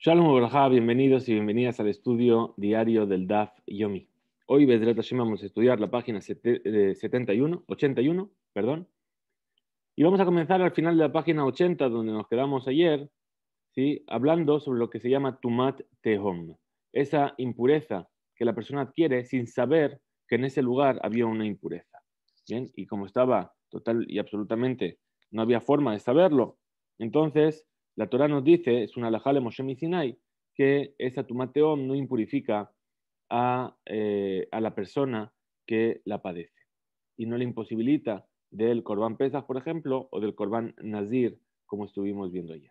Shalom Obraja, bienvenidos y bienvenidas al estudio diario del DAF Yomi. Hoy, Bedrat vamos a estudiar la página 71, 81, eh, perdón. Y vamos a comenzar al final de la página 80, donde nos quedamos ayer, ¿sí? hablando sobre lo que se llama Tumat Tehom, esa impureza que la persona adquiere sin saber que en ese lugar había una impureza. ¿Bien? Y como estaba total y absolutamente, no había forma de saberlo, entonces la Torah nos dice, es una alajá de Sinai, que esa tumateón no impurifica eh, a, la persona que la padece y no le imposibilita del corbán pesas, por ejemplo, o del corbán nazir, como estuvimos viendo ayer.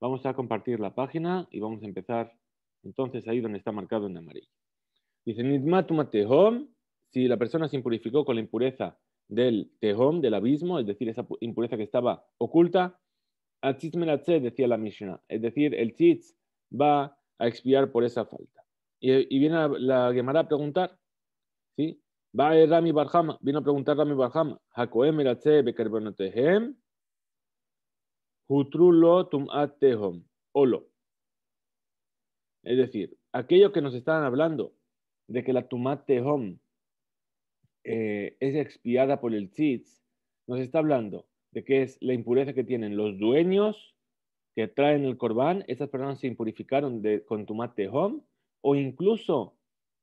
Vamos a compartir la página y vamos a empezar entonces ahí donde está marcado en amarillo. Dice, si la persona se impurificó con la impureza del Tehom, del abismo, es decir, esa impureza que estaba oculta, Atzitz ah, Melatze, decía la Mishnah. Es decir, el tzitz va a expiar por esa falta. Y, viene la, Gemara a preguntar, ¿sí? Va a eh, Rami Barhama, vino a preguntar Rami Barham, Hakoem Melatze Bekerbonotehem, Hutrulo tumatehom Olo. Es decir, aquello que nos estaban hablando de que la tumatehom eh, es expiada por el tzitz, nos está hablando de qué es la impureza que tienen los dueños que traen el corbán, esas personas se impurificaron de, con tumat o incluso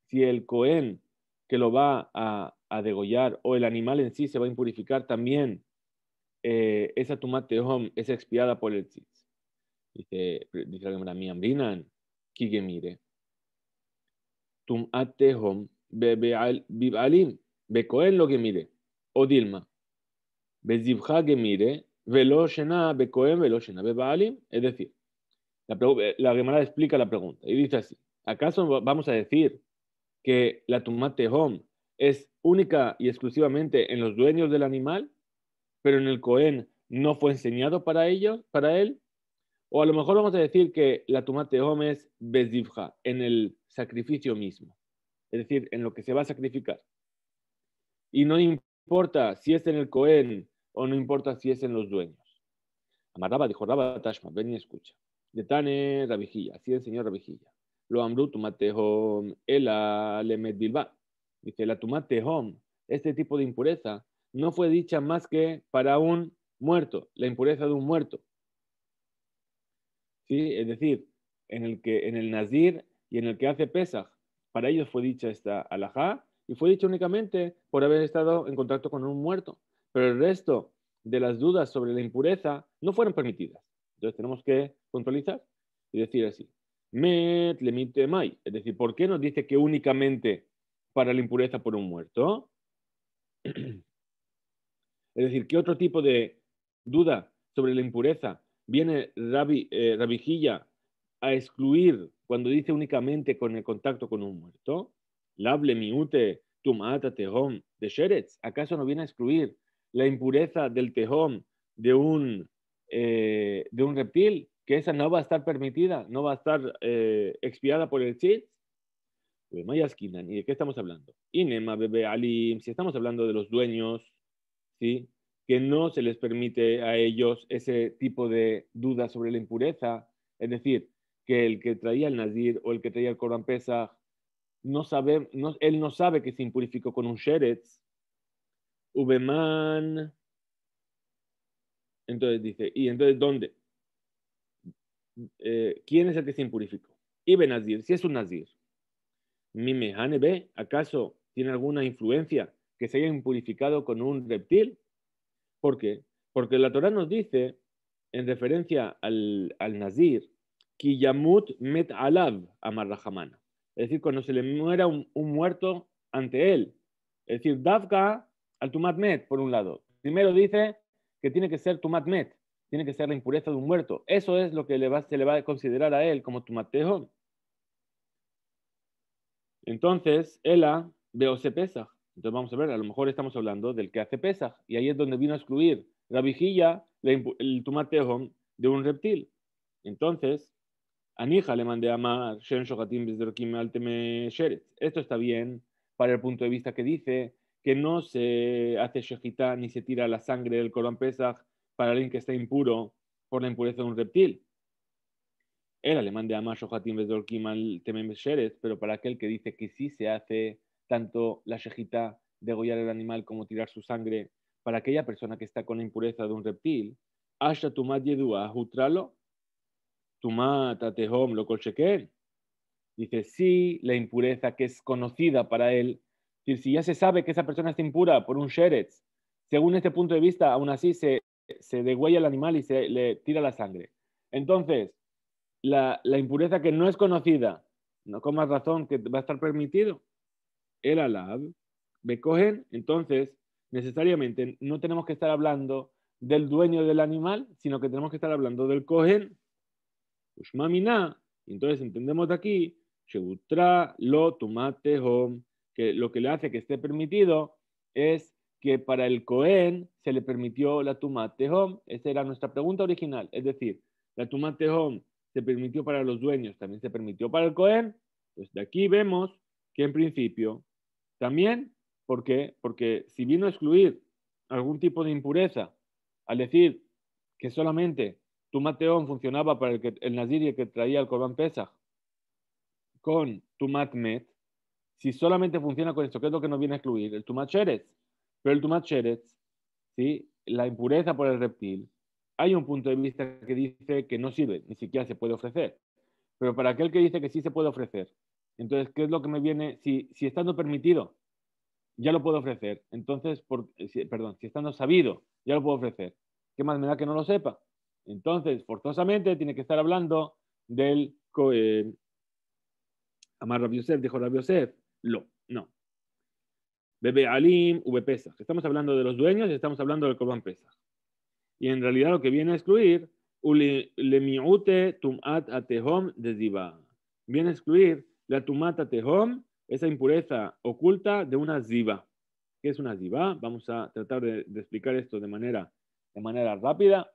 si el cohen que lo va a, degollar o el animal en sí se va a impurificar también, eh, esa tumat es expiada por el tzitz. Dice, dice la Gemara, mi ambrinan, Tumat tehom, be cohen lo que mire, o dilma. Velo Es decir, la, eh, la Gemara explica la pregunta y dice así: ¿acaso vamos a decir que la Tumate Hom es única y exclusivamente en los dueños del animal, pero en el Cohen no fue enseñado para ellos, para él? O a lo mejor vamos a decir que la Tumate Hom es Bezivja, en el sacrificio mismo, es decir, en lo que se va a sacrificar. Y no importa si es en el Cohen o no importa si es en los dueños. amaraba dijo Rabba Tashma, ven y escucha. tane Rabijilla, así enseñó Rabijilla. Lo amru tumatehom, ela lemet bilba. Dice, la tumatehom, este tipo de impureza, no fue dicha más que para un muerto, la impureza de un muerto. ¿Sí? Es decir, en el, que, en el nazir y en el que hace pesaj, para ellos fue dicha esta alajá y fue dicha únicamente por haber estado en contacto con un muerto pero el resto de las dudas sobre la impureza no fueron permitidas. Entonces tenemos que puntualizar y decir así, met lemite mai, es decir, ¿por qué nos dice que únicamente para la impureza por un muerto? Es decir, ¿qué otro tipo de duda sobre la impureza viene Rabi, eh, a excluir cuando dice únicamente con el contacto con un muerto? Lable miute tumata tehom de ¿Acaso no viene a excluir la impureza del tejón de un, eh, de un reptil, que esa no va a estar permitida, no va a estar eh, expiada por el Chit? Pues ¿Y de qué estamos hablando? Inema, bebé alim, si estamos hablando de los dueños, ¿sí? que no se les permite a ellos ese tipo de duda sobre la impureza, es decir, que el que traía el Nazir o el que traía el Corán no sabe, él no sabe que se impurificó con un Sheretz, Ubeman. Entonces dice, ¿y entonces dónde? Eh, ¿Quién es el que se impurificó? Ibe Nazir, si es un Nazir. Mimehane B, ¿acaso tiene alguna influencia que se haya impurificado con un reptil? ¿Por qué? Porque la Torah nos dice, en referencia al, al Nazir, Yamut met alab amarrahamana. Es decir, cuando se le muera un, muerto ante él. Es decir, Davka al Tumatmet, por un lado. Primero dice que tiene que ser Tumatmet. tiene que ser la impureza de un muerto. Eso es lo que le se le va a considerar a él como tumatejon. Entonces, Ela veo se pesa. Entonces vamos a ver, a lo mejor estamos hablando del que hace pesa. y ahí es donde vino a excluir la vigilla, el tumatejo de un reptil. Entonces, Anija le mandé a Mar, Esto está bien para el punto de vista que dice que no se hace shejitá ni se tira la sangre del en Pesaj para alguien que está impuro por la impureza de un reptil. El alemán de Amash Ojatim al Temem pero para aquel que dice que sí se hace tanto la de degollar el animal, como tirar su sangre, para aquella persona que está con la impureza de un reptil, Asha Tumat Yedua, Hutralo, Tumat lo Lokol Sheken. Dice, sí, la impureza que es conocida para él si ya se sabe que esa persona está impura por un sheretz, según este punto de vista, aún así se, se degüella el animal y se le tira la sangre. Entonces, la, impureza que no es conocida, no con más razón que va a estar permitido, el alab, me cogen, entonces necesariamente no tenemos que estar hablando del dueño del animal, sino que tenemos que estar hablando del cohen. mamina entonces entendemos de aquí, Shebutra lo tumate que lo que le hace que esté permitido es que para el Cohen se le permitió la Tumat Tehom. Esa era nuestra pregunta original. Es decir, la Tumat Tehom se permitió para los dueños, también se permitió para el Cohen. Pues de aquí vemos que en principio también, ¿por qué? Porque si vino a excluir algún tipo de impureza al decir que solamente Tumat Tehom funcionaba para el, que, Nazir que traía el Corban Pesach con Tumat Met, si solamente funciona con esto, ¿qué es lo que nos viene a excluir? El tumacheret. Pero el tumacheret, ¿sí? la impureza por el reptil, hay un punto de vista que dice que no sirve, ni siquiera se puede ofrecer. Pero para aquel que dice que sí se puede ofrecer, entonces, ¿qué es lo que me viene? Si, estando permitido, ya lo puedo ofrecer. Entonces, por, perdón, si estando sabido, ya lo puedo ofrecer. ¿Qué más me da que no lo sepa? Entonces, forzosamente tiene que estar hablando del eh, Amar Rabbi Yosef, dijo Rabbi Yosef, lo, no. Bebe Alim, pesa. Estamos hablando de los dueños y estamos hablando del Corban pesa. Y en realidad lo que viene a excluir, Ulemiute Tumat Atehom de Ziba. Viene a excluir la Tumat Atehom, esa impureza oculta de una Ziba. ¿Qué es una Ziba? Vamos a tratar de, explicar esto de manera, de manera rápida.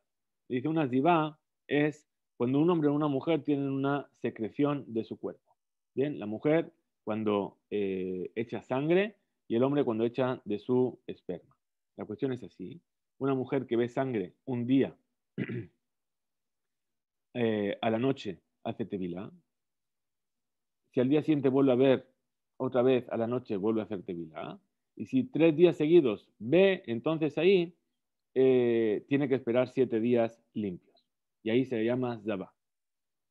Dice una Ziba es cuando un hombre o una mujer tienen una secreción de su cuerpo. Bien, la mujer cuando eh, echa sangre y el hombre cuando echa de su esperma. La cuestión es así. Una mujer que ve sangre un día eh, a la noche hace tevilá. Si al día siguiente vuelve a ver otra vez a la noche, vuelve a hacer tevilá. Y si tres días seguidos ve, entonces ahí eh, tiene que esperar siete días limpios. Y ahí se le llama Zabá.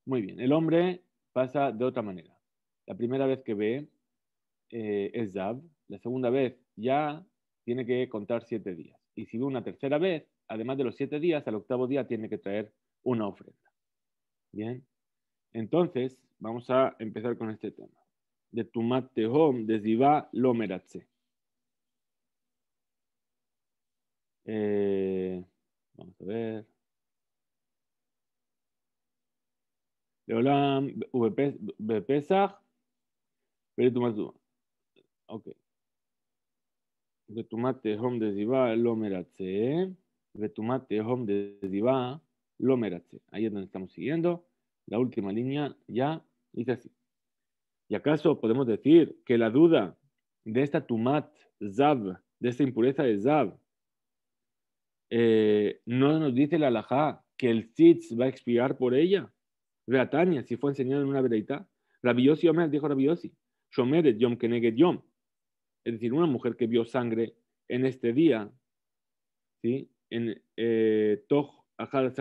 Muy bien, el hombre pasa de otra manera. La primera vez que ve eh, es Zab, la segunda vez ya tiene que contar siete días. Y si ve una tercera vez, además de los siete días, al octavo día tiene que traer una ofrenda. Bien, entonces vamos a empezar con este tema. De Tumat Tehom, de Ziba Lomeratze. Eh, vamos a ver. De Leolam, Bepesach, tú Ok. Betumate hom de ziva, lo meratze. Betumate hom de ziva, lo Ahí es donde estamos siguiendo. La última línea ya dice así. ¿Y acaso podemos decir que la duda de esta tumat zab, de esta impureza de zav, eh, no nos dice la halajá que el tzitz va a expiar por ella? Tania si fue enseñado en una veredita. Rabiosi me dijo Rabiosi es decir, una mujer que vio sangre en este día, ¿sí? en eh, Toch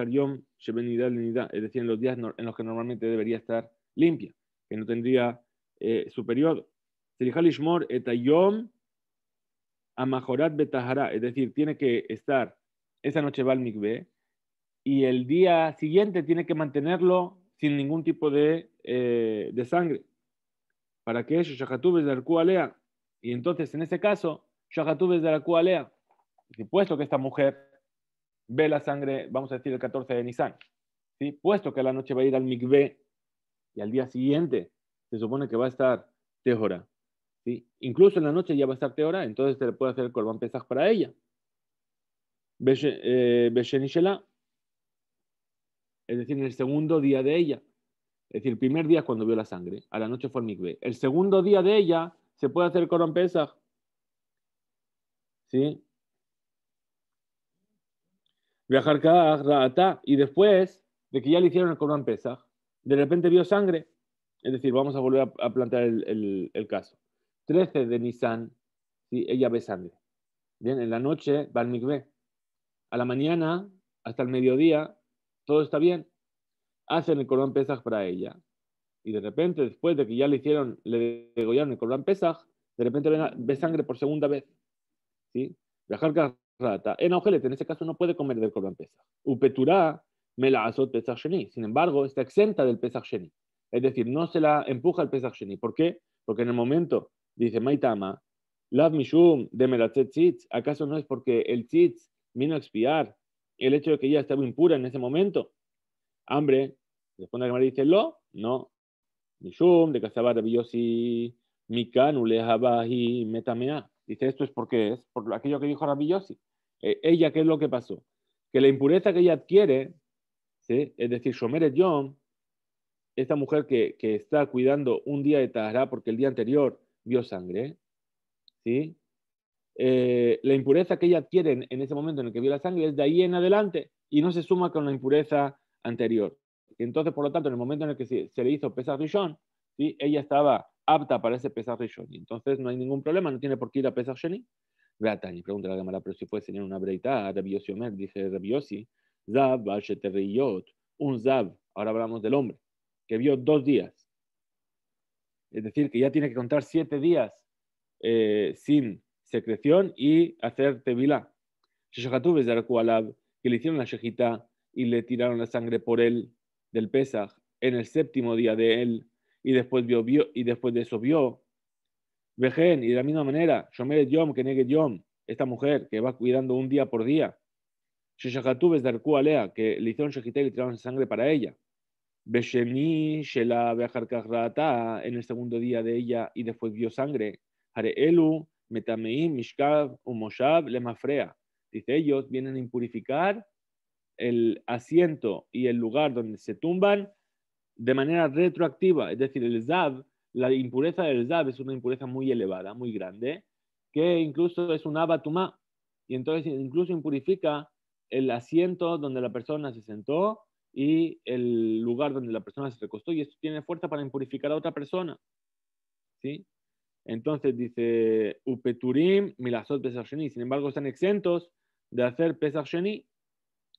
Yom es decir, en los días en los que normalmente debería estar limpia, que no tendría eh, su periodo. Amajorat Betahara, es decir, tiene que estar esa noche va y el día siguiente tiene que mantenerlo sin ningún tipo de, eh, de sangre para que ellos, de ea y entonces en ese caso, ves de Arcualea, y puesto que esta mujer ve la sangre, vamos a decir, el 14 de Nisan, ¿sí? puesto que a la noche va a ir al Mikvé y al día siguiente se supone que va a estar Tehora, ¿sí? incluso en la noche ya va a estar Tehora, entonces se le puede hacer el Corban Pesaj para ella. Beshenishela, eh, es decir, en el segundo día de ella. Es decir, el primer día es cuando vio la sangre, a la noche fue el El segundo día de ella se puede hacer coron Pesach. ¿Sí? Viajar rata Y después de que ya le hicieron el coron de repente vio sangre. Es decir, vamos a volver a, plantear el, caso. 13 de Nisan, ella ve sangre. Bien, en la noche va al A la mañana, hasta el mediodía, todo está bien hacen el Corban Pesaj para ella. Y de repente, después de que ya le hicieron, le degollaron el Corban Pesaj, de repente ve, sangre por segunda vez. ¿Sí? Viajar rata. En en ese caso, no puede comer del Corban Pesaj. upetura me la azot Pesaj Sheni. Sin embargo, está exenta del Pesaj Sheni. Es decir, no se la empuja el Pesaj Sheni. ¿Por qué? Porque en el momento, dice Maitama, Lav Mishum de Melatzet ¿acaso no es porque el Tzitz vino a expiar el hecho de que ella estaba impura en ese momento? hambre. ¿Después la que y dice, lo, no. Nishum, de le Rabbi Mika, Nulehabahi, Metamea. Dice, esto es porque es por aquello que dijo Rabillosi. E, ella, ¿qué es lo que pasó? Que la impureza que ella adquiere, ¿sí? es decir, Shomeret Yom, esta mujer que, que, está cuidando un día de Tahara porque el día anterior vio sangre, ¿sí? Eh, la impureza que ella adquiere en, en, ese momento en el que vio la sangre es de ahí en adelante y no se suma con la impureza anterior. Entonces, por lo tanto, en el momento en el que se, le hizo pesar Rishon, ¿sí? ella estaba apta para ese pesar Rishon. Y entonces no hay ningún problema, no tiene por qué ir a pesar Sheni. Y pregunta la cámara, pero si puede tener una breita, Rabiosi ah, Omer, dice Rabiosi, Zab, yot, un Zab, ahora hablamos del hombre, que vio dos días. Es decir, que ya tiene que contar siete días eh, sin secreción y hacer tevilá. Y que le hicieron la Shejita, y le tiraron la sangre por él del Pesaj en el séptimo día de él y después, vio, vio y después de eso vio. Vejen, y de la misma manera, Shomer Yom, que negue Yom, esta mujer que va cuidando un día por día. es Darku Alea, que le hicieron Shechita y tiraron sangre para ella. Besheni Shela rata en el segundo día de ella y después vio sangre. Hareelu, Metameim, Mishkav, umoshav Lemafrea. Dice, ellos vienen a impurificar el asiento y el lugar donde se tumban de manera retroactiva. Es decir, el Zab, la impureza del Zab es una impureza muy elevada, muy grande, que incluso es un abatumá. Y entonces incluso impurifica el asiento donde la persona se sentó y el lugar donde la persona se recostó. Y esto tiene fuerza para impurificar a otra persona. ¿Sí? Entonces dice, Upeturim, Milasot Pesach Sin embargo, están exentos de hacer Pesach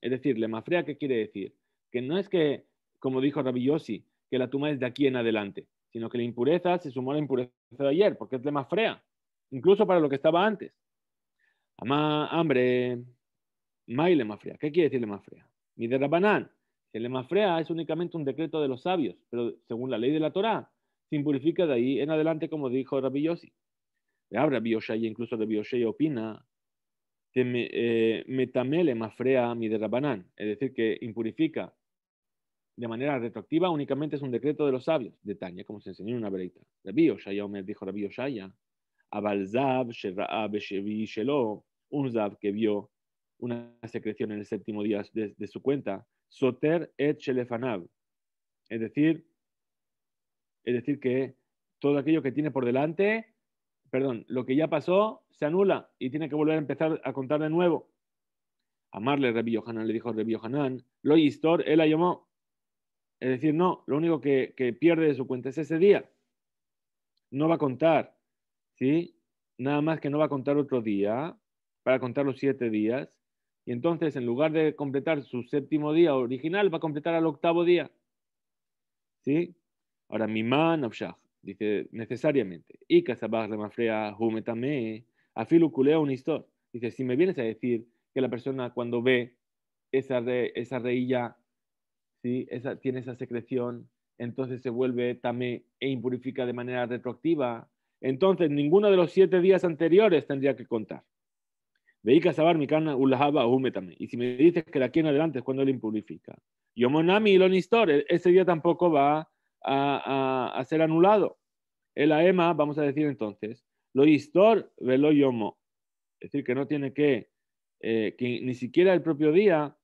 es decir, mafrea ¿qué quiere decir? Que no es que, como dijo Yossi, que la tumba es de aquí en adelante, sino que la impureza se sumó a la impureza de ayer, porque es mafrea, incluso para lo que estaba antes. Ama, hambre, le frea. ¿Qué quiere decir mafrea? mi de que El lemafrea es únicamente un decreto de los sabios, pero según la ley de la Torá, se impurifica de ahí en adelante, como dijo Rabillosi. Ahora, y incluso Rabi opina que eh, metamele es decir, que impurifica de manera retroactiva únicamente es un decreto de los sabios, de Tania, como se enseñó en una breita. Rabbi Oshaya dijo Rabbi Oshaya, Abalzab Shelo, un que vio una secreción en el séptimo día de, su cuenta, Soter et Shelefanab, es decir, es decir que todo aquello que tiene por delante perdón, lo que ya pasó se anula y tiene que volver a empezar a contar de nuevo. Amarle Rebillo Yohanan, le dijo Rebillo Yohanan, lo histor, él la llamó. Es decir, no, lo único que, pierde de su cuenta es ese día. No va a contar, ¿sí? Nada más que no va a contar otro día, para contar los siete días. Y entonces, en lugar de completar su séptimo día original, va a completar al octavo día. ¿Sí? Ahora, Mimán Abshah. Dice, necesariamente. Y Casabaj la mafrea humetame, afilu un Dice, si me vienes a decir que la persona cuando ve esa, esa reilla, ¿sí? esa, tiene esa secreción, entonces se vuelve tamé e impurifica de manera retroactiva, entonces ninguno de los siete días anteriores tendría que contar. Veí casabar mi cana ulahaba humetame. Y si me dices que de aquí en adelante es cuando él impurifica. Yomonami y lo e-, ese día tampoco va a, ser anulado. El aema, e vamos a decir entonces, lo histor velo yomo. Es decir, que no tiene que, eh, que ni siquiera el propio día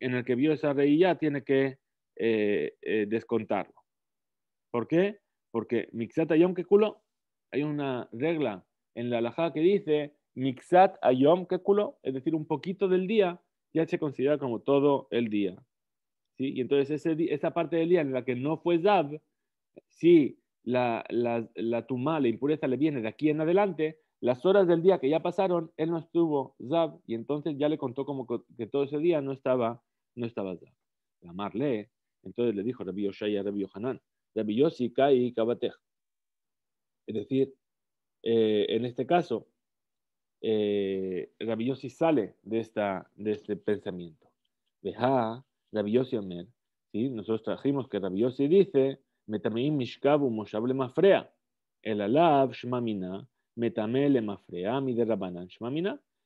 en el que vio esa reía tiene que eh, eh, descontarlo. ¿Por qué? Porque mixat ayom que culo, hay una regla en la alajá que dice mixat ayom que culo, es decir, un poquito del día ya se considera como todo el día. Y entonces esa parte del día en la que no fue Zab, si la, la, la tumá, la impureza le viene de aquí en adelante, las horas del día que ya pasaron, él no estuvo Zab y entonces ya le contó como que todo ese día no estaba, no estaba Zab. La entonces le dijo Rabbi Yoshaya, Rabbi Yohanan, Rabbi Yossi, Kai y Es decir, eh, en este caso, eh, Rabbi sale de, esta, de este pensamiento. Deja, Rabbi Yossi nosotros trajimos que Rabbi Yossi dice, Mafrea, el Alab Metamele Mafrea, Es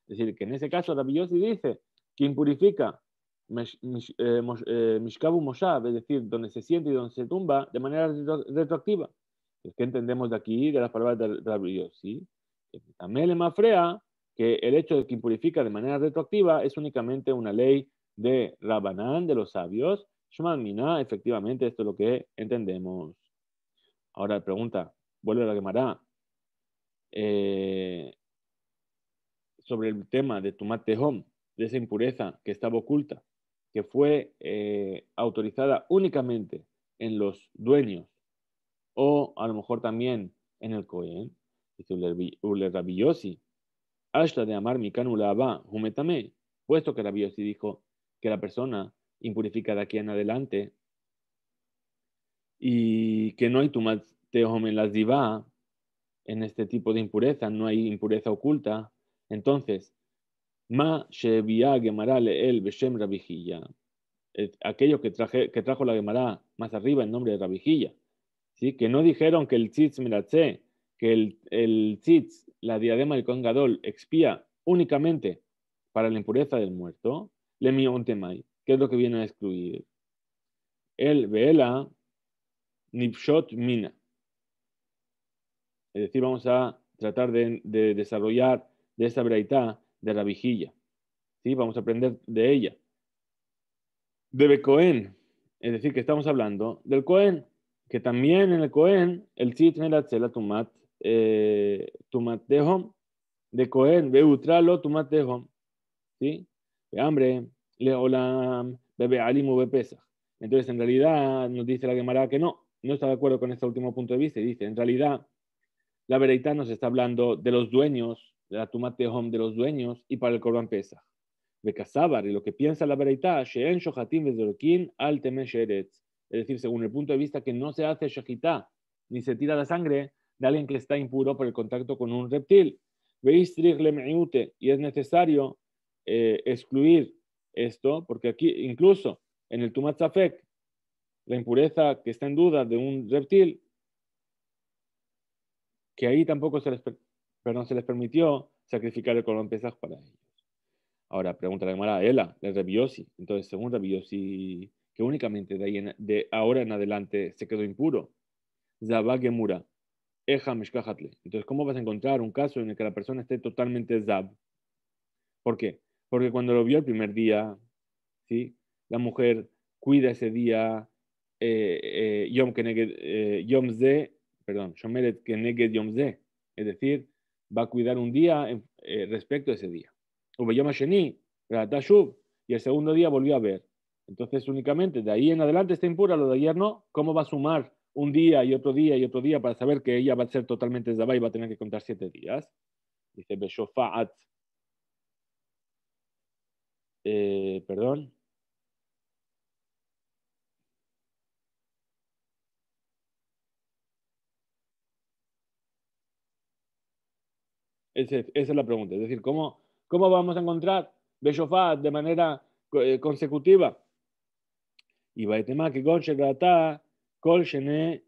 decir, que en ese caso Rabbi Yossi dice, quien purifica eh, eh, es decir, donde se siente y donde se tumba, de manera retroactiva. que entendemos de aquí, de las palabras de Rabbi Yossi? Metamele que el hecho de que purifica de manera retroactiva es únicamente una ley de Rabanán, de los sabios, efectivamente, esto es lo que entendemos. Ahora pregunta, vuelve a la quemará eh, sobre el tema de Tumate de esa impureza que estaba oculta, que fue eh, autorizada únicamente en los dueños o a lo mejor también en el Cohen, dice Uler Rabillosi, de Amar Mikanulaba, Humetame, puesto que Rabillosi dijo, que la persona impurifica de aquí en adelante y que no hay tehom en las divá, en este tipo de impureza, no hay impureza oculta. Entonces, ma shevia gemara el aquello que, traje, que trajo la gemara más arriba en nombre de rabijilla, ¿sí? que no dijeron que el tzitz miratze, que el, el la diadema del congadol, expía únicamente para la impureza del muerto, tema ¿Qué es lo que viene a excluir? El Vela Nipshot Mina. Es decir, vamos a tratar de, desarrollar de esta breita de la vigilla. ¿Sí? Vamos a aprender de ella. De Becoen, es decir, que estamos hablando del Cohen, que también en el Cohen, el tzit la tumat, eh, tumat dehom, de Cohen, beutralo tumat dehom, ¿sí? hambre, le olam, mm, bebe alimo bebe Entonces, en realidad, nos dice la Gemara que no, no está de acuerdo con este último punto de vista. Y dice, en realidad, la vereita nos está hablando de los dueños, de la tumate home de los dueños y para el corban pesa De y lo que piensa la vereita, Es decir, según el punto de vista que no se hace shajita ni se tira la sangre de alguien que está impuro por el contacto con un reptil. Veis y es necesario eh, excluir esto, porque aquí incluso en el Tumatzafek, la impureza que está en duda de un reptil, que ahí tampoco se les, se les permitió sacrificar el colón pesaj para ellos. Ahora pregunta la Gemara, Ela, de Rebiosi. Entonces, según Rebiosi, que únicamente de, ahí de ahora en adelante se quedó impuro. Zabagemura. Eja Entonces, ¿cómo vas a encontrar un caso en el que la persona esté totalmente Zab? ¿Por qué? Porque cuando lo vio el primer día, ¿sí? la mujer cuida ese día, eh, eh, eh, perdón, es decir, va a cuidar un día respecto a ese día. y el segundo día volvió a ver. Entonces, únicamente de ahí en adelante está impura, lo de ayer no, ¿cómo va a sumar un día y otro día y otro día para saber que ella va a ser totalmente Zabá y va a tener que contar siete días? Dice Beshofa'at eh, perdón. esa es la pregunta. Es decir, ¿cómo, cómo vamos a encontrar Beshofá de manera eh, consecutiva? Y va que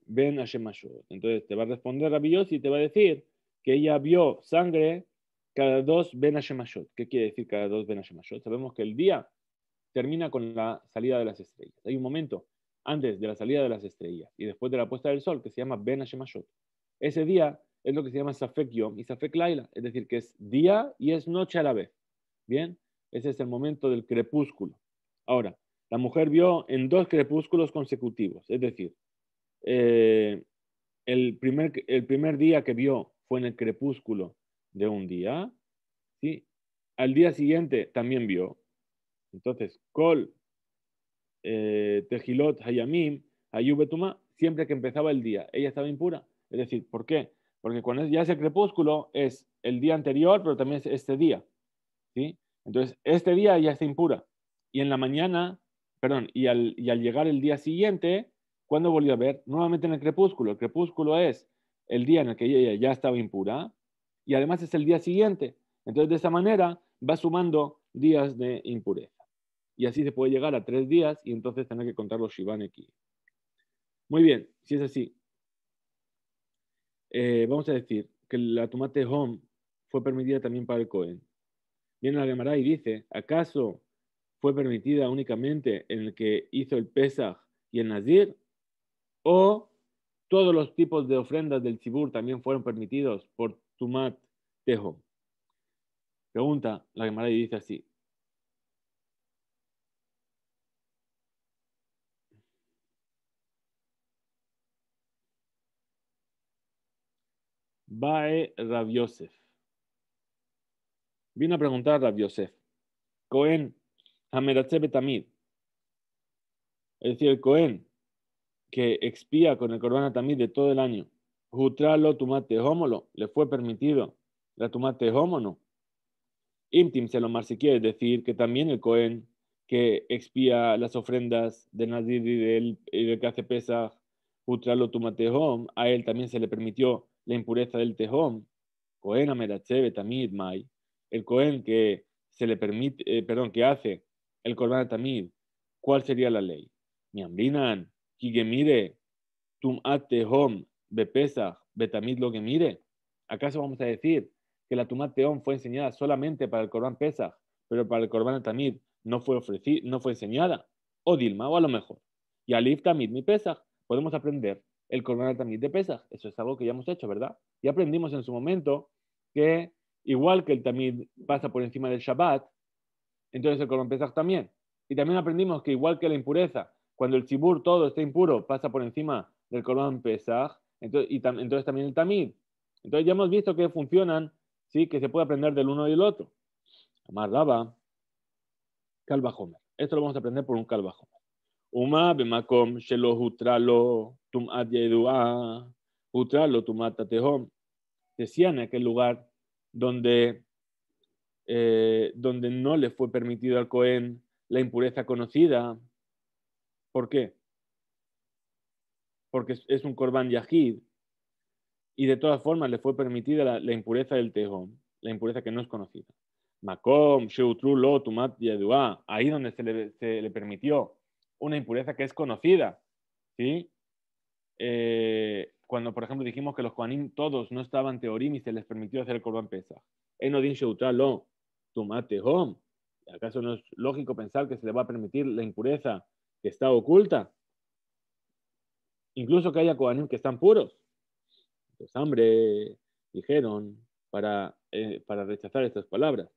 Ben Entonces te va a responder a Rabbi y te va a decir que ella vio sangre cada dos Ben Hashemashot. ¿Qué quiere decir cada dos Ben Hashemashot? Sabemos que el día termina con la salida de las estrellas. Hay un momento antes de la salida de las estrellas y después de la puesta del sol que se llama Ben Hashemashot. Ese día es lo que se llama Safek Yom y Safek Laila, es decir, que es día y es noche a la vez. Bien, ese es el momento del crepúsculo. Ahora, la mujer vio en dos crepúsculos consecutivos, es decir, eh, el, primer, el primer día que vio fue en el crepúsculo de un día, ¿sí? al día siguiente también vio. Entonces, col, eh, Tejilot, Hayamim, Ayubetuma, siempre que empezaba el día, ella estaba impura. Es decir, ¿por qué? Porque cuando ya es el crepúsculo, es el día anterior, pero también es este día. ¿sí? Entonces, este día ya está impura. Y en la mañana, perdón, y al, y al llegar el día siguiente, ¿cuándo volvió a ver? Nuevamente en el crepúsculo. El crepúsculo es el día en el que ella ya estaba impura, y además es el día siguiente. Entonces, de esa manera va sumando días de impureza. Y así se puede llegar a tres días y entonces tendrá que contar los aquí. Muy bien, si es así, eh, vamos a decir que la tomate home fue permitida también para el Cohen. Viene la Gemara y dice, ¿acaso fue permitida únicamente en el que hizo el Pesaj y el Nazir? ¿O todos los tipos de ofrendas del Tzibur también fueron permitidos por Tumat Tejo. Pregunta, la Gemara dice así. Bae Rabiosef. Yosef. Vino a preguntar a Yosef. Cohen Hameratze Es decir, el Cohen que expía con el Corban de todo el año Jutralo tumate le fue permitido la tumate homono. Imtim se lo si quiere decir que también el Cohen que expía las ofrendas de Nadir y del, y que hace pesaj, Jutralo tumate a él también se le permitió la impureza del tejón. Cohen ameracheve tamid mai. El Cohen que se le permite, eh, perdón, que hace el Corban tamid, ¿cuál sería la ley? Mi kigemire. Tum tumate tehom de Tamid lo que mire, ¿acaso vamos a decir que la Tumat fue enseñada solamente para el Corán Pesach, pero para el Corban Tamid no fue, no fue enseñada? O Dilma, o a lo mejor. Y Alif Tamid, mi Pesach. Podemos aprender el Corban Tamid de Pesach. Eso es algo que ya hemos hecho, ¿verdad? Y aprendimos en su momento que igual que el Tamid pasa por encima del Shabbat, entonces el Corán Pesach también. Y también aprendimos que igual que la impureza, cuando el Chibur todo está impuro, pasa por encima del Corán Pesach, entonces, y también el tamid. Entonces ya hemos visto que funcionan, ¿sí? que se puede aprender del uno y del otro. Amar calva Homer Esto lo vamos a aprender por un Calvajomer. Uma bemakom shelo hutralo tumat yedua hutralo te Decía en aquel lugar donde, eh, donde no le fue permitido al Cohen la impureza conocida. ¿Por qué? porque es, un corbán yahid, y de todas formas le fue permitida la, impureza del tejón, la impureza que no es conocida. Makom, Sheutru, Lo, Tumat, yaduá, ahí donde se le, permitió una impureza que es conocida. ¿sí? Eh, cuando, por ejemplo, dijimos que los juanín todos no estaban teorim y se les permitió hacer el corbán pesa. Enodin, Sheutra, Lo, Tumat, Tejón. ¿Acaso no es lógico pensar que se le va a permitir la impureza que está oculta? Incluso que haya Kohanim que están puros. Los hambre, dijeron, eh, para, rechazar estas palabras.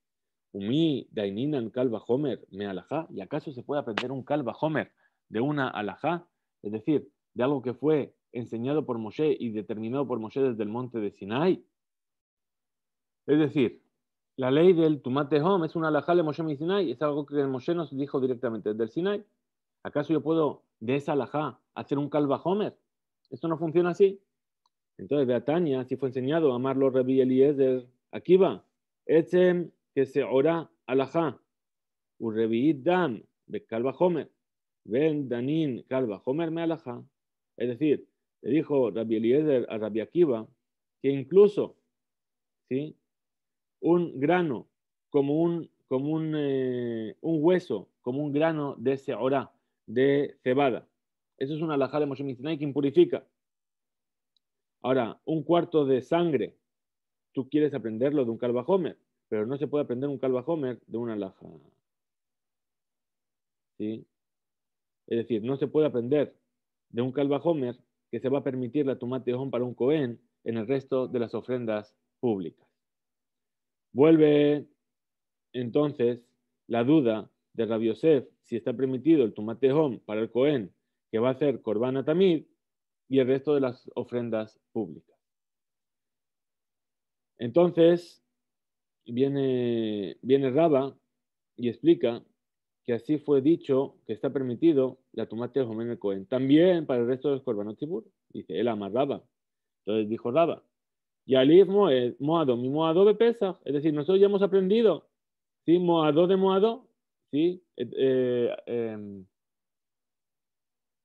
Umi, Daininan, calva Homer, me ¿Y acaso se puede aprender un calva Homer de una alajá? Es decir, de algo que fue enseñado por Moshe y determinado por Moshe desde el monte de Sinai. Es decir, la ley del Tumate Hom es una alajá de Moshe y Sinai, es algo que Moshe nos dijo directamente desde el Sinai. ¿Acaso yo puedo de esa alajá hacer un homer? Esto no funciona así. Entonces, de Ataña, así fue enseñado a amarlo Rabbi Eliezer. Aquí va. Etzem que se ora alajá. Urrebiit dan be homer ven danin homer me alajá. Es decir, le dijo Rabbi Eliezer a Rabbi Akiva que incluso ¿sí? un grano como un, como un, eh, un hueso, como un grano de ese de cebada. Eso es una alhaja de Moshe y que impurifica. Ahora, un cuarto de sangre, tú quieres aprenderlo de un homer, pero no se puede aprender un homer de una alhaja. ¿Sí? Es decir, no se puede aprender de un Homer que se va a permitir la tomate de para un cohen en el resto de las ofrendas públicas. Vuelve entonces la duda de Rabbi si está permitido el tomate tomatejón para el Cohen, que va a ser Corbana tamir y el resto de las ofrendas públicas. Entonces, viene, viene Raba y explica que así fue dicho que está permitido la tomate tomatejón en el Cohen, también para el resto de los Tibur. Dice, él ama Raba. Entonces dijo Raba, y alismo Moado, mi Moado de pesa. Es decir, nosotros ya hemos aprendido. si Moado de Moado, ¿sí? Eh, em,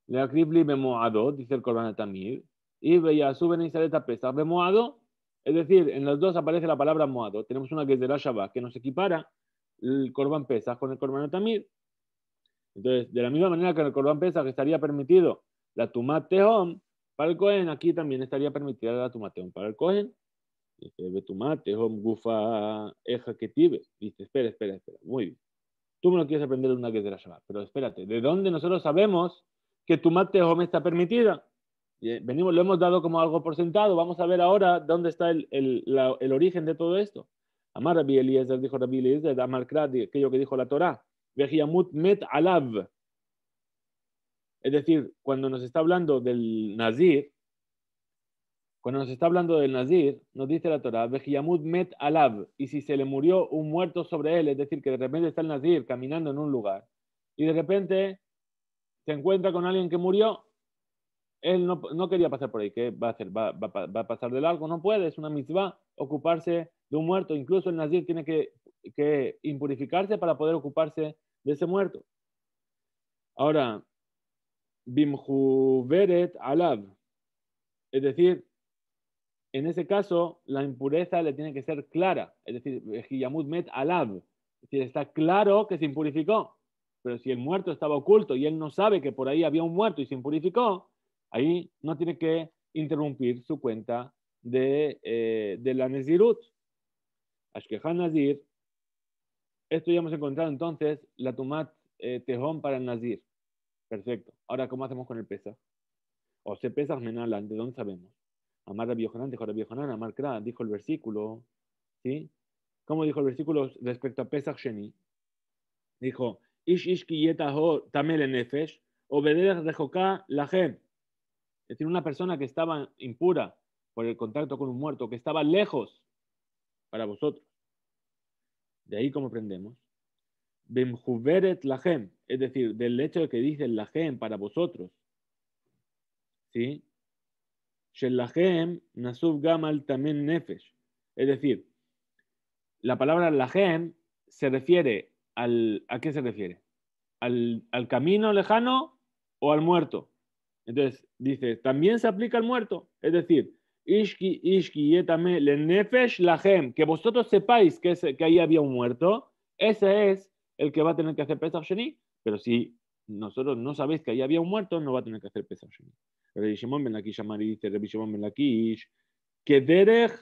bemoado, dice el y Tamir, y Beyasu Benizaret Pesas, bemoado, es decir, en los dos aparece la palabra moado. Tenemos una que es de la Shabbat, que nos equipara el Corban pesas con el Corban Tamir. Entonces, de la misma manera que en el Corban que estaría permitido la Tumat Tehom, para el Cohen aquí también estaría permitida la Tumat Tehom para el Cohen. Dice, este, Betumat Tehom Gufa Eja Dice, espera, espera, espera. Muy bien. Tú me lo quieres aprender una que de la pero espérate, ¿de dónde nosotros sabemos que tu mate home está permitida? Eh, venimos, lo hemos dado como algo por sentado. Vamos a ver ahora dónde está el, origen de todo esto. Amar Rabbi Eliezer, dijo Rabbi Eliezer, Amar aquello que dijo la Torah. Vejiamut met alav. Es decir, cuando nos está hablando del nazir, cuando nos está hablando del Nazir, nos dice la Torah, met alab, y si se le murió un muerto sobre él, es decir, que de repente está el Nazir caminando en un lugar, y de repente se encuentra con alguien que murió, él no, no quería pasar por ahí, ¿qué va a hacer? ¿Va, va, va a pasar de largo? No puede, es una mitzvah ocuparse de un muerto, incluso el Nazir tiene que, que impurificarse para poder ocuparse de ese muerto. Ahora, Bimhuveret alab, es decir, en ese caso, la impureza le tiene que ser clara, es decir, met alab, está claro que se impurificó, pero si el muerto estaba oculto y él no sabe que por ahí había un muerto y se impurificó, ahí no tiene que interrumpir su cuenta de, eh, de la Nezirut. Ashkehan Nazir, esto ya hemos encontrado entonces la Tumat eh, Tejón para Nazir. Perfecto. Ahora, ¿cómo hacemos con el pesa? O se pesa Menalan, ¿de dónde sabemos? Amar Rabbi Yohanan, dijo Amar dijo el versículo, ¿sí? ¿Cómo dijo el versículo respecto a Pesach Sheni? Dijo, Ish Ish Ki ho Tamel Es decir, una persona que estaba impura por el contacto con un muerto, que estaba lejos para vosotros. De ahí como aprendemos. Bemjuveret Lahem, es decir, del hecho de que dice gen para vosotros, ¿sí? Shelahem Gamal Nefesh. Es decir, la palabra Lahem se refiere al. ¿A qué se refiere? ¿Al, camino lejano o al muerto? Entonces dice, también se aplica al muerto. Es decir, Ishki, Ishki, que vosotros sepáis que, que ahí había un muerto, ese es el que va a tener que hacer Pesach Sheni, pero si nosotros no sabéis que ahí había un muerto, no va a tener que hacer Pesach Sheni. Rabbi Shimon dice que Derech,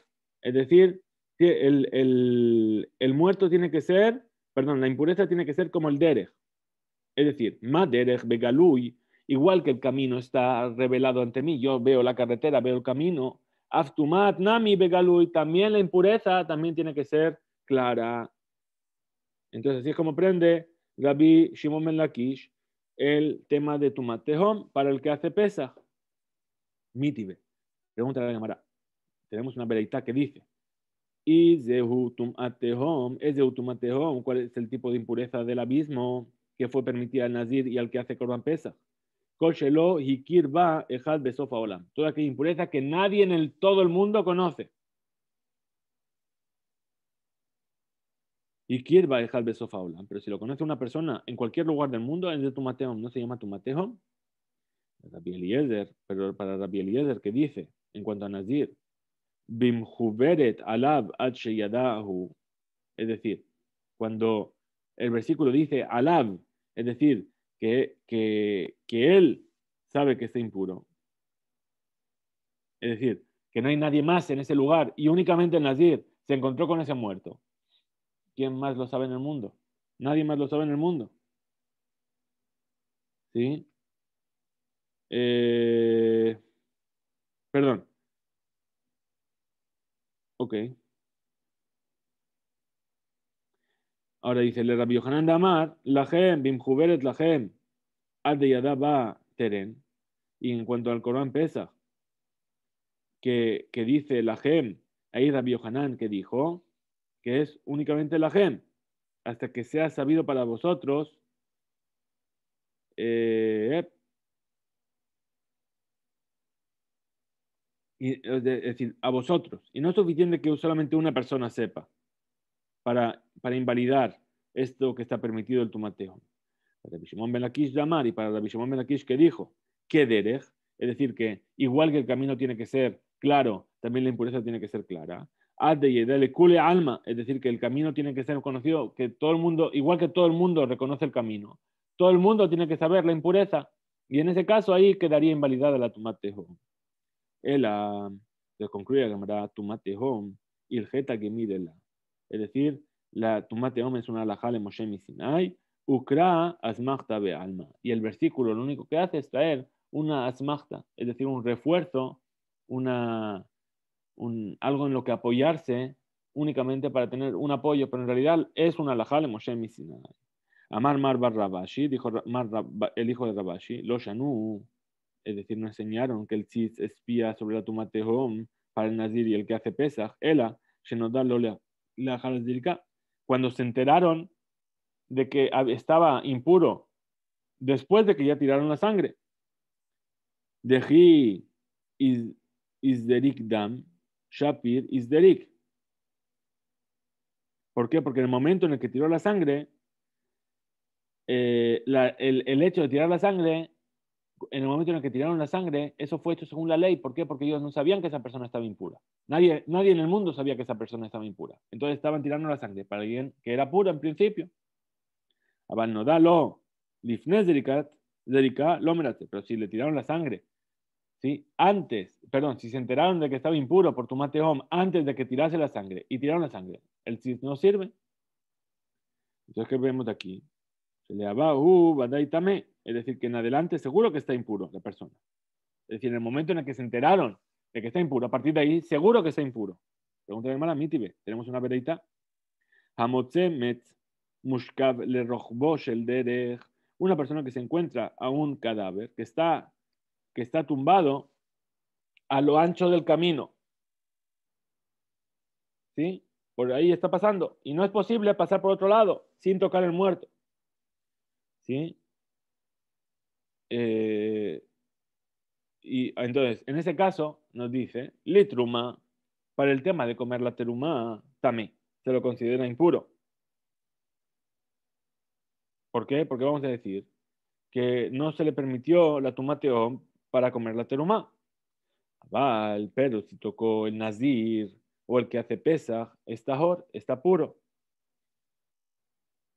es decir, el, el, muerto tiene que ser, perdón, la impureza tiene que ser como el Derech. Es decir, begaluy igual que el camino está revelado ante mí, yo veo la carretera, veo el camino. Aftumat Nami Begalui, también la impureza también tiene que ser clara. Entonces, así es como prende Rabbi Shimon Ben el tema de tumatehom para el que hace pesa mitive. Pregunta a la cámara. Tenemos una veredicta que dice, y es ¿cuál es el tipo de impureza del abismo que fue permitida al nazir y al que hace Corban pesa? Koshelo hikirba ejad besofa Toda aquella impureza que nadie en el, todo el mundo conoce. Hikirba ejad besofa olam. Pero si lo conoce una persona en cualquier lugar del mundo, es de no se llama tumatehom. Rabbi Eliezer, pero para Rabbi Eliezer que dice en cuanto a Nazir, A alab yadahu, es decir, cuando el versículo dice alab, es decir, que, él sabe que está impuro. Es decir, que no hay nadie más en ese lugar y únicamente Nazir se encontró con ese muerto. ¿Quién más lo sabe en el mundo? Nadie más lo sabe en el mundo. ¿Sí? Eh, perdón. Ok. Ahora dice, le Rabbi la la gem Bimjuberet la gem Ba Teren. Y en cuanto al Corán pesa que, que dice gem ahí Rabbi Hanan que dijo, que es únicamente la gem hasta que sea sabido para vosotros, eh, Eh, es decir, a vosotros. Y no es suficiente que solamente una persona sepa para, invalidar esto que está permitido el tumateo. Para la llamar y para Ben que dijo, que derech, es decir, que igual que el camino tiene que ser claro, también la impureza tiene que ser clara. Ad cule alma, es decir, que el camino tiene que ser conocido, que todo el mundo, igual que todo el mundo reconoce el camino, todo el mundo tiene que saber la impureza, y en ese caso ahí quedaría invalidada la tumatejo ella se concluye la Tumate Hom, y el jeta que mide la. Es decir, la Tumate Hom es una alajá de Moshe Mishinay, Ukra Be Alma. Y el versículo lo único que hace es traer una Asmachta, es decir, un refuerzo, una, un, algo en lo que apoyarse únicamente para tener un apoyo, pero en realidad es una alajá Moshe Mishinay. Amar Mar Rabashi, dijo el hijo de Rabashi, Lo Shanu, es decir, nos enseñaron que el chis espía sobre la tumatehom para el nazir y el que hace pesaj, ela, le la cuando se enteraron de que estaba impuro después de que ya tiraron la sangre. Deji isderik dam, shapir isderik. ¿Por qué? Porque en el momento en el que tiró la sangre, eh, el hecho de tirar la sangre en el momento en el que tiraron la sangre, eso fue hecho según la ley. ¿Por qué? Porque ellos no sabían que esa persona estaba impura. Nadie, nadie en el mundo sabía que esa persona estaba impura. Entonces estaban tirando la sangre para alguien que era pura en principio. Abanodalo, Lifnez lo Pero si le tiraron la sangre, ¿sí? antes, perdón, si se enteraron de que estaba impuro por tu mateom, antes de que tirase la sangre y tiraron la sangre, el cis no sirve. Entonces, ¿qué vemos aquí? Se le abahu, uh, badai tamé es decir, que en adelante seguro que está impuro la persona. Es decir, en el momento en el que se enteraron de que está impuro, a partir de ahí seguro que está impuro. Pregunta a hermana Mitibe. Tenemos una veredita. le Una persona que se encuentra a un cadáver que está, que está tumbado a lo ancho del camino. ¿Sí? Por ahí está pasando. Y no es posible pasar por otro lado sin tocar el muerto. ¿Sí? Eh, y entonces, en ese caso, nos dice, litruma para el tema de comer la teruma, también se lo considera impuro. ¿Por qué? Porque vamos a decir que no se le permitió la tumateón para comer la teruma. el perro si tocó el nazir o el que hace pesaj, está jor está puro.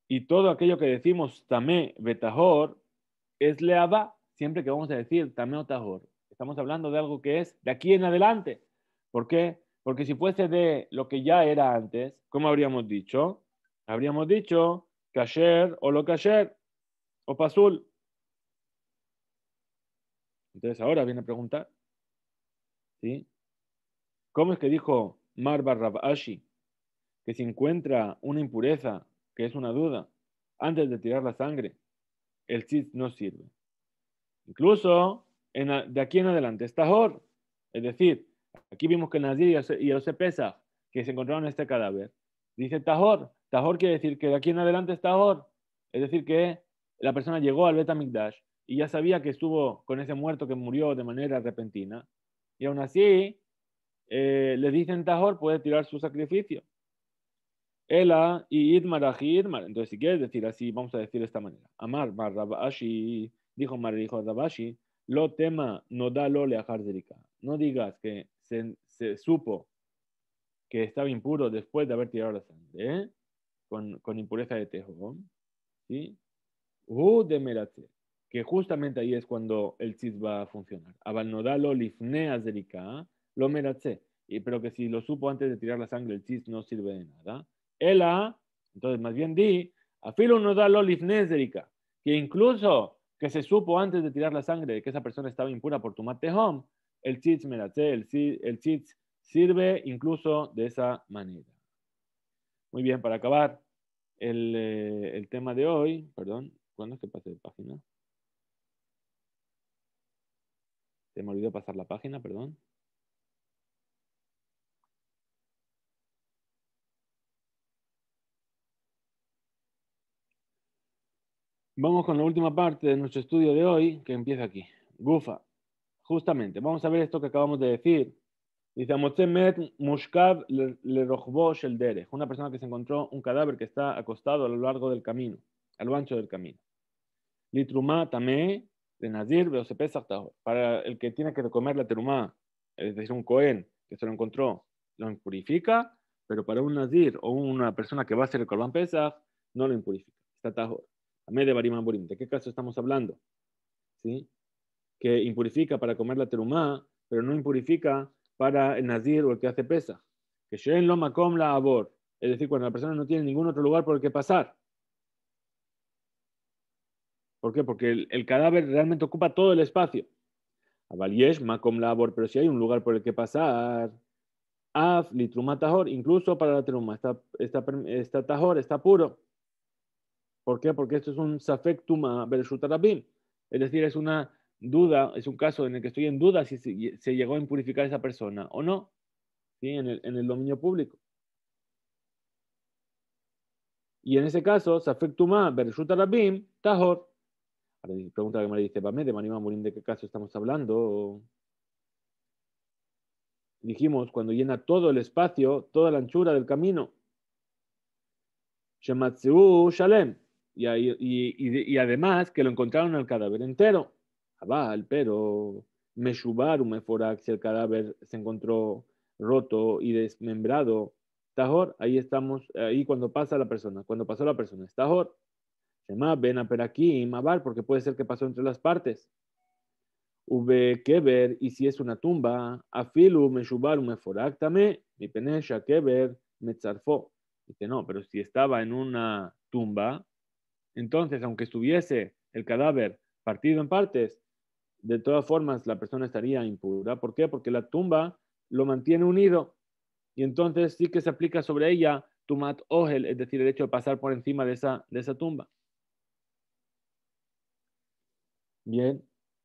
Y todo aquello que decimos tamé, betajor, es leaba, siempre que vamos a decir tameo tajor. Estamos hablando de algo que es de aquí en adelante. ¿Por qué? Porque si fuese de lo que ya era antes, ¿cómo habríamos dicho? Habríamos dicho ayer o lo ayer o pasul. Entonces ahora viene a preguntar, ¿Cómo es que dijo Marbar Rabashi que se encuentra una impureza, que es una duda, antes de tirar la sangre, el tzitz no sirve. Incluso de aquí en adelante es tahor. Es decir, aquí vimos que Nazir y José pesa, que se encontraron este cadáver, dice tahor. Tahor quiere decir que de aquí en adelante es tahor. Es decir, que la persona llegó al Dash y ya sabía que estuvo con ese muerto que murió de manera repentina. Y aún así, eh, le dicen tahor, puede tirar su sacrificio. Ela y Idmar Entonces, si quieres decir así, vamos a decir de esta manera. Amar, Mar dijo Mar, dijo Rabashi, lo tema nodalo da lo No digas que se, se, supo que estaba impuro después de haber tirado la sangre, ¿eh? con, con, impureza de tejo. ¿Sí? U de merate, que justamente ahí es cuando el chis va a funcionar. lo lifne azerika, lo meratze. Pero que si lo supo antes de tirar la sangre, el chis no sirve de nada. Ella, entonces más bien di, afilo no da lo que incluso que se supo antes de tirar la sangre de que esa persona estaba impura por tu home el chitz me el sé, el sirve incluso de esa manera. Muy bien, para acabar el, eh, el tema de hoy, perdón, ¿cuándo es que pasé de página? Se me olvidó pasar la página, perdón. Vamos con la última parte de nuestro estudio de hoy, que empieza aquí. Gufa. Justamente, vamos a ver esto que acabamos de decir. Dice, Mushkab el Derech, una persona que se encontró un cadáver que está acostado a lo largo del camino, a lo ancho del camino. Litruma tamé de Nazir Para el que tiene que comer la terumá, es decir, un Cohen que se lo encontró, lo impurifica, pero para un Nazir o una persona que va a hacer el Corban Pesach, no lo impurifica. Está tajo. ¿De qué caso estamos hablando? ¿Sí? Que impurifica para comer la terumá, pero no impurifica para el o el que hace pesa. Que en lo makom la abor. Es decir, cuando la persona no tiene ningún otro lugar por el que pasar. ¿Por qué? Porque el, cadáver realmente ocupa todo el espacio. Avaliesh makom la abor, pero si hay un lugar por el que pasar. Af litruma incluso para la terumá. está, está, está tajor, está puro. ¿Por qué? Porque esto es un Safek Tuma Es decir, es una duda, es un caso en el que estoy en duda si se llegó a impurificar a esa persona o no, en, el, dominio público. Y en ese caso, Safek Tuma Tahor. pregunta que me dice, de ¿de qué caso estamos hablando? Dijimos, cuando llena todo el espacio, toda la anchura del camino. shematzu Shalem y, además que lo encontraron el cadáver entero. aval pero Meshubar, Meforax, el cadáver se encontró roto y desmembrado. tajor ahí estamos, ahí cuando pasa la persona, cuando pasó la persona, es se llama ven a aquí, Mabar, porque puede ser que pasó entre las partes. que ver y si es una tumba, Afilu, Meshubar, Meforax, Tame, mi Penesha, Keber, Metzarfo. Dice, no, pero si estaba en una tumba, entonces, aunque estuviese el cadáver partido en partes, de todas formas la persona estaría impura. ¿Por qué? Porque la tumba lo mantiene unido y entonces sí que se aplica sobre ella tumat ogel, es decir, el hecho de pasar por encima de esa, tumba. Bien.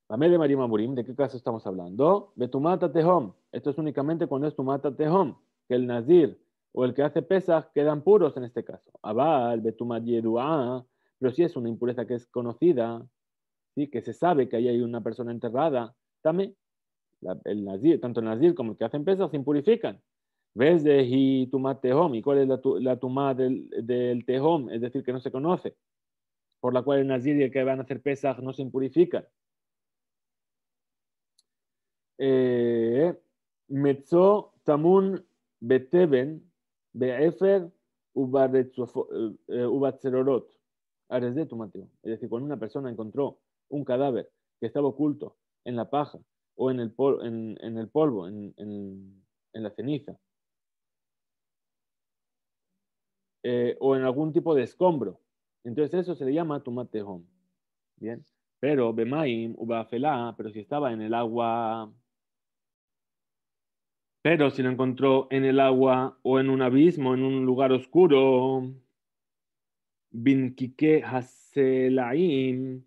Amé de ¿de qué caso estamos hablando? De tehom. Esto es únicamente cuando es tumata tehom, que el nazir o el que hace pesas quedan puros en este caso. Abal, betumat yedua, pero si es una impureza que es conocida, ¿sí? que se sabe que ahí hay una persona enterrada, también, el nazir, tanto el nazir como el que hacen pesas se impurifican. ¿Ves de y tehom, ¿Y cuál es la, la del, del, Es decir, que no se conoce, por la cual el nazir y el que van a hacer pesas no se impurifican. Eh, tamun beefer eh, ubatzerorot tu Mateo, es decir, cuando una persona encontró un cadáver que estaba oculto en la paja o en el, polvo, en, el polvo, en, la ceniza, eh, o en algún tipo de escombro. Entonces eso se le llama tumatejón. Bien, pero bemaim ubafelá, pero si estaba en el agua, pero si lo encontró en el agua o en un abismo, en un lugar oscuro, Binkike es de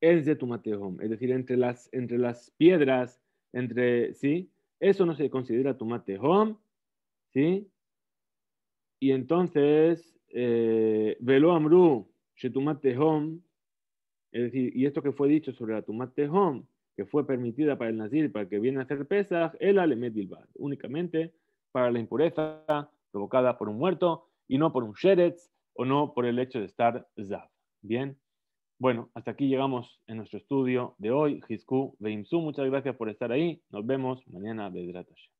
es decir, entre las, entre las piedras, entre, ¿sí? Eso no se considera Tumatehom, ¿sí? Y entonces, eh, Velo Amru, Shetumatehom, es decir, y esto que fue dicho sobre la Tumatehom, que fue permitida para el Nazir, para que viene a hacer pesas, el Alemet únicamente para la impureza provocada por un muerto y no por un Sheretz, o no por el hecho de estar Zav. Bien, bueno, hasta aquí llegamos en nuestro estudio de hoy, Hizku Veimsu. Muchas gracias por estar ahí. Nos vemos mañana, Bedratash.